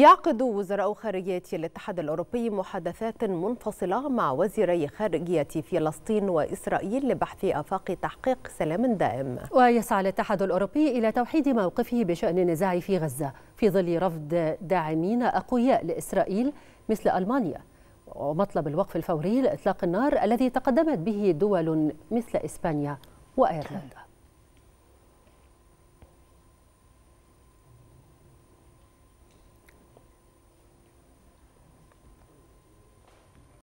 يعقد وزراء خارجية الاتحاد الأوروبي محادثات منفصلة مع وزيري خارجية فلسطين وإسرائيل لبحث آفاق تحقيق سلام دائم ويسعى الاتحاد الأوروبي إلى توحيد موقفه بشأن النزاع في غزة في ظل رفض داعمين أقوياء لإسرائيل مثل ألمانيا ومطلب الوقف الفوري لإطلاق النار الذي تقدمت به دول مثل إسبانيا وأيرلندا